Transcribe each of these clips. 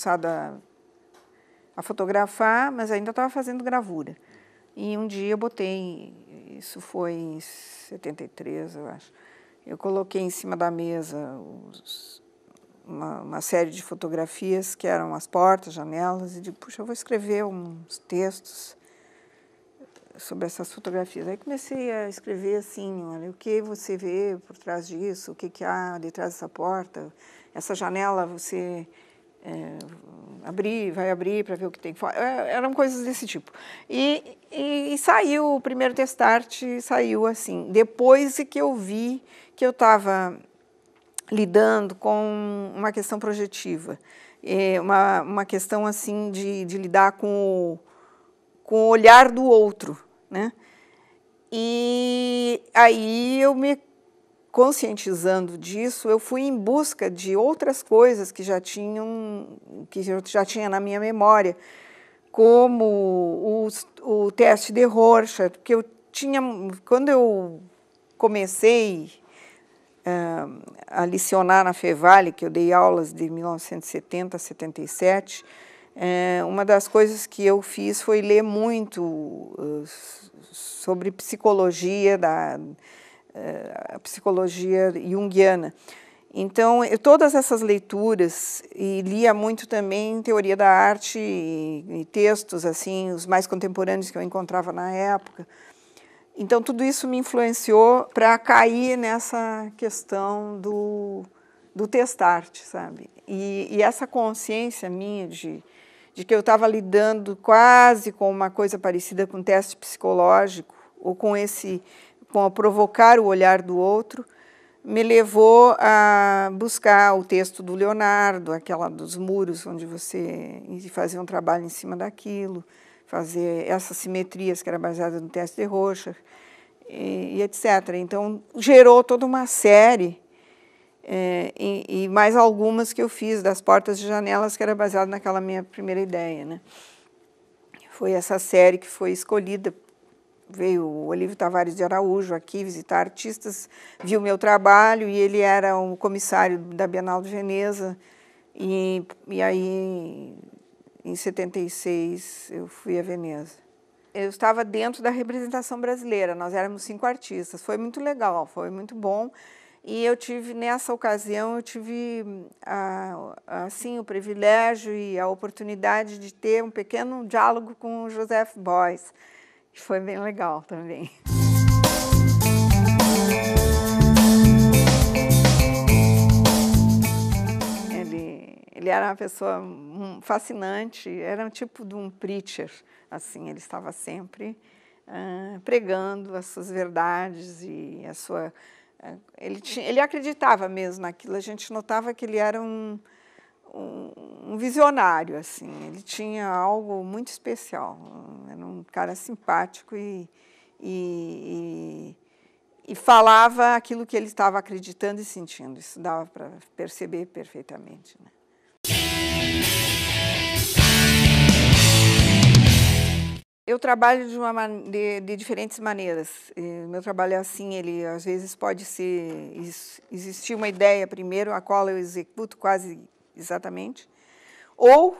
começado a, a fotografar, mas ainda estava fazendo gravura. E um dia eu botei, isso foi em 73, eu acho, eu coloquei em cima da mesa os, uma, uma, série de fotografias que eram as portas, janelas, e de puxa, eu vou escrever uns textos sobre essas fotografias. Aí comecei a escrever assim, olha, o que você vê por trás disso, o que, que há detrás dessa porta, essa janela você é, abrir, vai abrir para ver o que tem fora. É, eram coisas desse tipo. E, e, e, saiu, o primeiro testart saiu assim. Depois é que eu vi que eu estava lidando com uma questão projetiva, é, uma, uma questão assim de, de lidar com o, com o olhar do outro, né? E aí eu me conscientizando disso, eu fui em busca de outras coisas que já tinham, que já tinha na minha memória, como o, o teste de Rorschach, porque eu tinha, quando eu comecei uh, a licionar na Fevale, que eu dei aulas de 1970 a 77, uh, uma das coisas que eu fiz foi ler muito uh, sobre psicologia da eh, a psicologia junguiana. Então, eu, todas essas leituras, e lia muito também teoria da arte e, e textos, assim, os mais contemporâneos que eu encontrava na época. Então, tudo isso me influenciou para cair nessa questão do, do testarte, sabe? E, e essa consciência minha de, de que eu estava lidando quase com uma coisa parecida com um teste psicológico, ou com esse com a provocar o olhar do outro, me levou a buscar o texto do Leonardo, aquela dos muros, onde você fazer um trabalho em cima daquilo, fazer essas simetrias que era baseada no teste de Rocha e, e, etc. Então, gerou toda uma série é, e, e, mais algumas que eu fiz das portas e janelas, que era baseada naquela minha primeira ideia. Né? Foi essa série que foi escolhida veio o Olívio Tavares de Araújo aqui visitar artistas, viu meu trabalho e ele era o comissário da Bienal de Veneza. E, e aí, em 76, eu fui a Veneza. Eu estava dentro da representação brasileira, nós éramos cinco artistas. Foi muito legal, foi muito bom. E eu tive, nessa ocasião, eu tive assim o privilégio e a oportunidade de ter um pequeno diálogo com o Joseph Beuys foi bem legal também. Ele, ele era uma pessoa fascinante, era um tipo de um preacher, assim, ele estava sempre uh, pregando as suas verdades e a sua... Uh, ele, tinha, ele acreditava mesmo naquilo, a gente notava que ele era um, um, um visionário, assim, ele tinha algo muito especial, cara simpático e, e, e, e falava aquilo que ele estava acreditando e sentindo. Isso dava para perceber perfeitamente. Né? Eu trabalho de, uma, de, de, diferentes maneiras. Meu trabalho é assim, ele às vezes pode ser existir uma ideia primeiro, a qual eu executo quase exatamente, ou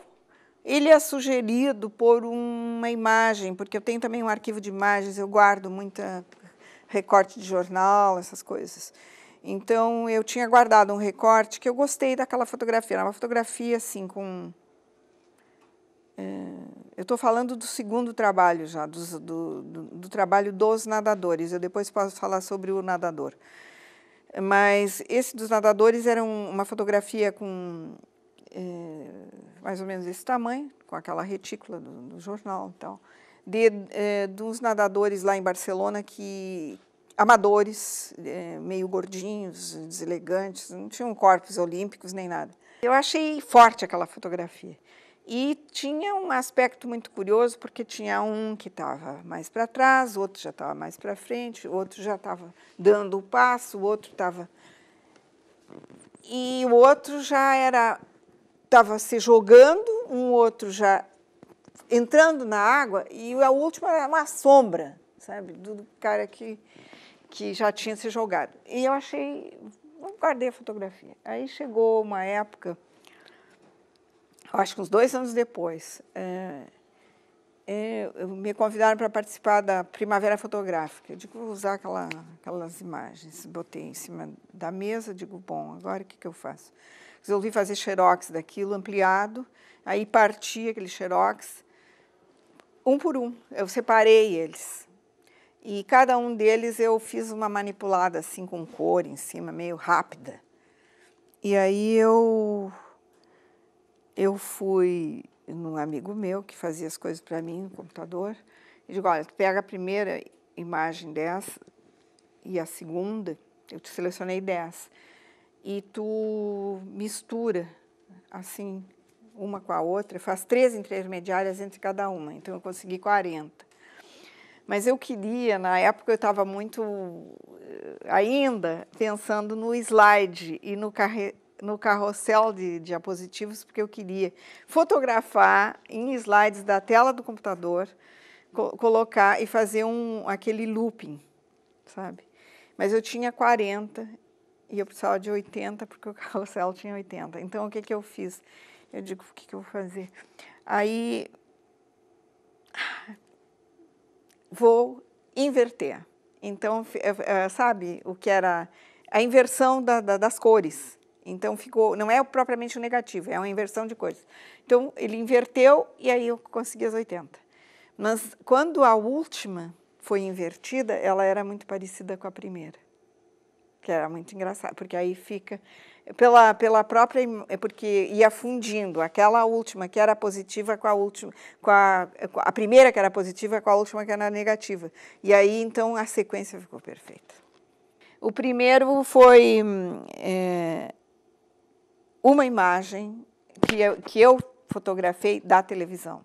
ele é sugerido por uma imagem, porque eu tenho também um arquivo de imagens, eu guardo muita recorte de jornal, essas coisas. Então eu tinha guardado um recorte que eu gostei daquela fotografia. Era uma fotografia assim com. É, eu estou falando do segundo trabalho já, do, do, do, trabalho dos nadadores. Eu depois posso falar sobre o nadador. Mas esse dos nadadores era um, uma fotografia com. É, mais ou menos esse tamanho, com aquela retícula do, do jornal e tal, de, é, dos nadadores lá em Barcelona que amadores, é, meio gordinhos, deselegantes, não tinham corpos olímpicos nem nada. Eu achei forte aquela fotografia. E tinha um aspecto muito curioso, porque tinha um que estava mais para trás, outro já estava mais para frente, outro já estava dando o passo, o outro estava. E o outro já era estava se jogando, um outro já entrando na água e a última era uma sombra, sabe, do cara que, que já tinha se jogado. E eu achei, eu guardei a fotografia. Aí chegou uma época, acho que uns dois anos depois, é, é, me convidaram para participar da Primavera Fotográfica. Eu digo, vou usar aquela, aquelas imagens. Botei em cima da mesa, digo, bom, agora o que, que eu faço? resolvi fazer xerox daquilo ampliado, aí parti aquele xerox um por um, eu separei eles. E cada um deles eu fiz uma manipulada assim com cor em cima, meio rápida. E aí eu eu fui num amigo meu que fazia as coisas para mim no computador e digo, olha, tu pega a primeira imagem dessa e a segunda, eu te selecionei dessa e tu mistura assim uma com a outra, faz três intermediárias entre cada uma, então eu consegui 40. Mas eu queria, na época eu estava muito eh, ainda pensando no slide e no, carre, no carrossel de, de diapositivos, porque eu queria fotografar em slides da tela do computador, co colocar e fazer um, aquele looping, sabe? Mas eu tinha 40 e eu precisava de 80, porque o carrossel tinha 80. Então, o que, que eu fiz? Eu digo, o que, que eu vou fazer? Aí, vou inverter. Então, eh, eh, sabe o que era a inversão da, da, das cores. Então, ficou, não é propriamente o negativo, é uma inversão de cores. Então, ele inverteu e aí eu consegui as 80. Mas quando a última foi invertida, ela era muito parecida com a primeira que era muito engraçado, porque aí fica pela, pela própria é porque ia fundindo aquela última que era positiva com a última com a, com a primeira que era positiva com a última que era negativa e aí então a sequência ficou perfeita o primeiro foi é, uma imagem que eu, que eu fotografei da televisão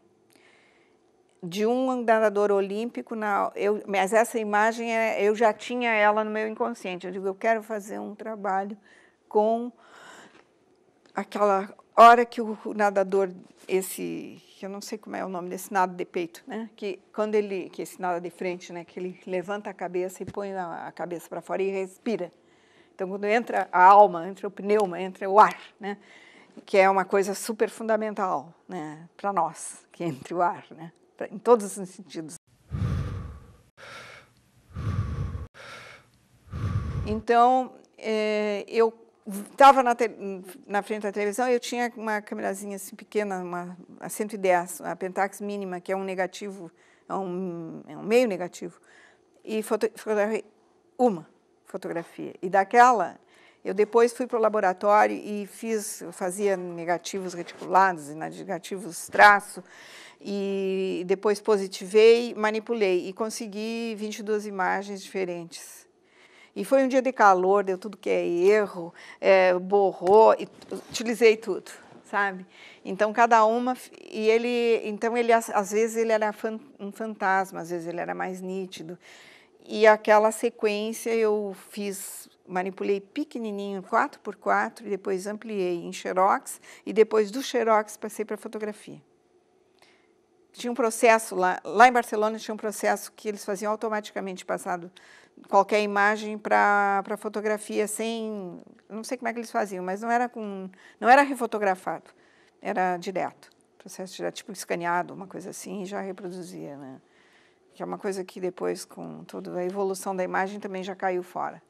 de um nadador olímpico, na, eu, mas essa imagem é, eu já tinha ela no meu inconsciente. Eu digo, eu quero fazer um trabalho com aquela hora que o nadador, esse, eu não sei como é o nome desse nada de peito, né? Que quando ele, que esse nada de frente, né? Que ele levanta a cabeça e põe a cabeça para fora e respira. Então, quando entra a alma, entra o pneuma, entra o ar, né? Que é uma coisa super fundamental, né? Para nós, que entre o ar, né? em todos os sentidos. Então, é, eu estava na, na, frente da televisão eu tinha uma câmerazinha assim pequena, uma a 110, a Pentax mínima, que é um negativo, é um, é um meio negativo. E foto, fotografei uma fotografia. E daquela, eu depois fui para o laboratório e fiz, fazia negativos reticulados e negativos traço, e depois positivei, manipulei e consegui 22 imagens diferentes. E foi um dia de calor, deu tudo que é erro, é, borrou, e utilizei tudo, sabe? Então cada uma e ele, então ele às vezes ele era um fantasma, às vezes ele era mais nítido. E aquela sequência eu fiz manipulei pequenininho, 4x4, e depois ampliei em xerox, e depois do xerox passei para fotografia. Tinha um processo lá, lá em Barcelona tinha um processo que eles faziam automaticamente passado qualquer imagem para fotografia sem, não sei como é que eles faziam, mas não era com, não era refotografado, era direto, processo direto, tipo escaneado, uma coisa assim, e já reproduzia, né? Que é uma coisa que depois com toda a evolução da imagem também já caiu fora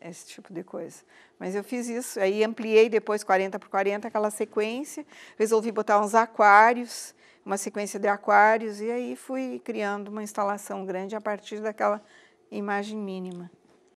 esse tipo de coisa. Mas eu fiz isso, aí ampliei depois 40 por 40 aquela sequência, resolvi botar uns aquários, uma sequência de aquários, e aí fui criando uma instalação grande a partir daquela imagem mínima.